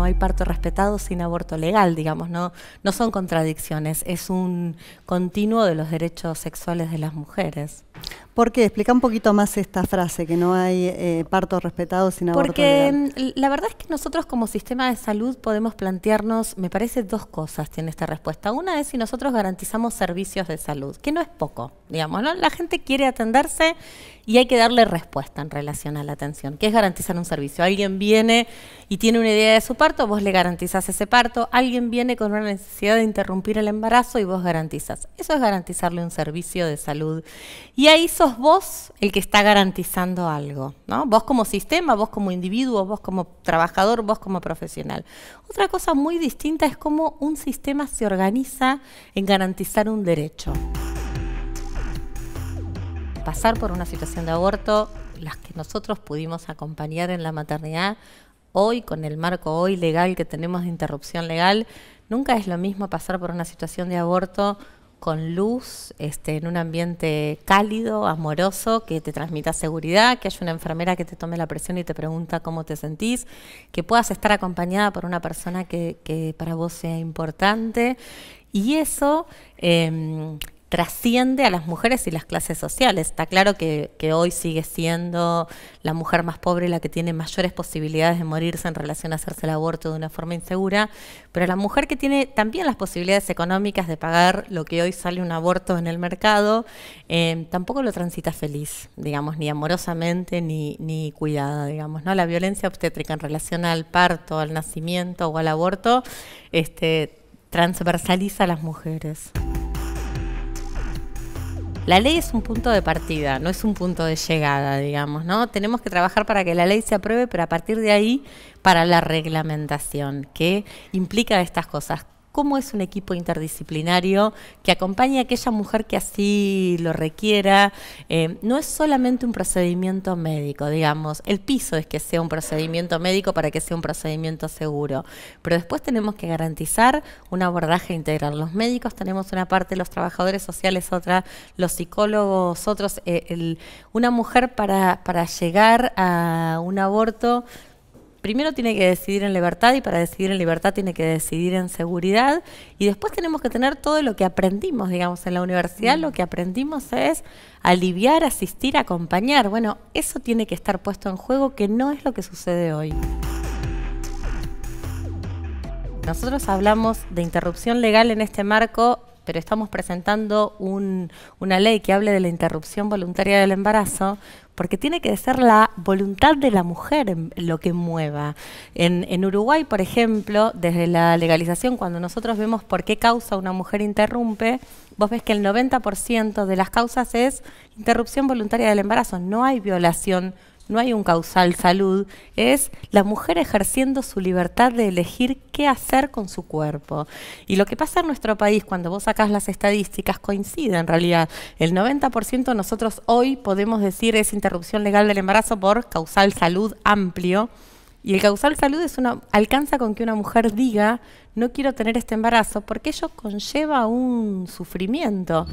no hay parto respetado sin aborto legal, digamos, no, no son contradicciones, es un continuo de los derechos sexuales de las mujeres. ¿Por qué? Explica un poquito más esta frase, que no hay eh, parto respetado respetados sin aborto Porque mm, la verdad es que nosotros como sistema de salud podemos plantearnos, me parece, dos cosas tiene esta respuesta. Una es si nosotros garantizamos servicios de salud, que no es poco, digamos, ¿no? La gente quiere atenderse y hay que darle respuesta en relación a la atención, que es garantizar un servicio. Alguien viene y tiene una idea de su parto, vos le garantizás ese parto. Alguien viene con una necesidad de interrumpir el embarazo y vos garantizás. Eso es garantizarle un servicio de salud. Y ahí sos vos el que está garantizando algo, ¿no? Vos como sistema, vos como individuo, vos como trabajador, vos como profesional. Otra cosa muy distinta es cómo un sistema se organiza en garantizar un derecho. Pasar por una situación de aborto, las que nosotros pudimos acompañar en la maternidad, hoy, con el marco hoy legal que tenemos de interrupción legal, nunca es lo mismo pasar por una situación de aborto con luz, este, en un ambiente cálido, amoroso, que te transmita seguridad, que haya una enfermera que te tome la presión y te pregunta cómo te sentís, que puedas estar acompañada por una persona que, para vos sea importante. Y eso em, trasciende a las mujeres y las clases sociales. Está claro que, hoy sigue siendo la mujer más pobre la que tiene mayores posibilidades de morirse en relación a hacerse el aborto de una forma insegura, pero la mujer que tiene también las posibilidades económicas de pagar lo que hoy sale un aborto en el mercado, eh, tampoco lo transita feliz, digamos, ni amorosamente ni, ni cuidada, digamos. ¿no? La violencia obstétrica en relación al parto, al nacimiento o al aborto este, transversaliza a las mujeres. La ley es un punto de partida, no es un punto de llegada, digamos, ¿no? Tenemos que trabajar para que la ley se apruebe, pero a partir de ahí para la reglamentación, que implica estas cosas cómo es un equipo interdisciplinario que acompañe a aquella mujer que así lo requiera. Eh, no es solamente un procedimiento médico, digamos, el piso es que sea un procedimiento médico para que sea un procedimiento seguro, pero después tenemos que garantizar un abordaje integral. Los médicos tenemos una parte, los trabajadores sociales otra, los psicólogos otros. Eh, una mujer para, para llegar a un aborto primero tiene que decidir en libertad y para decidir en libertad tiene que decidir en seguridad y después tenemos que tener todo lo que aprendimos, digamos, en la universidad mm. lo que aprendimos es aliviar, asistir, acompañar. Bueno, eso tiene que estar puesto en juego que no es lo que sucede hoy. Nosotros hablamos de interrupción legal en este marco pero estamos presentando una ley que hable de la interrupción voluntaria del embarazo, porque tiene que ser la voluntad de la mujer lo que mueva. En, en, Uruguay, por ejemplo, desde la legalización, cuando nosotros vemos por qué causa una mujer interrumpe, vos ves que el 90% de las causas es interrupción voluntaria del embarazo, no hay violación no hay un causal salud, es la mujer ejerciendo su libertad de elegir qué hacer con su cuerpo. Y lo que pasa en nuestro país, cuando vos sacás las estadísticas, coincide en realidad. El 90% nosotros hoy podemos decir es interrupción legal del embarazo por causal salud amplio. Y el causal salud es una, alcanza con que una mujer diga, no quiero tener este embarazo, porque ello conlleva un sufrimiento.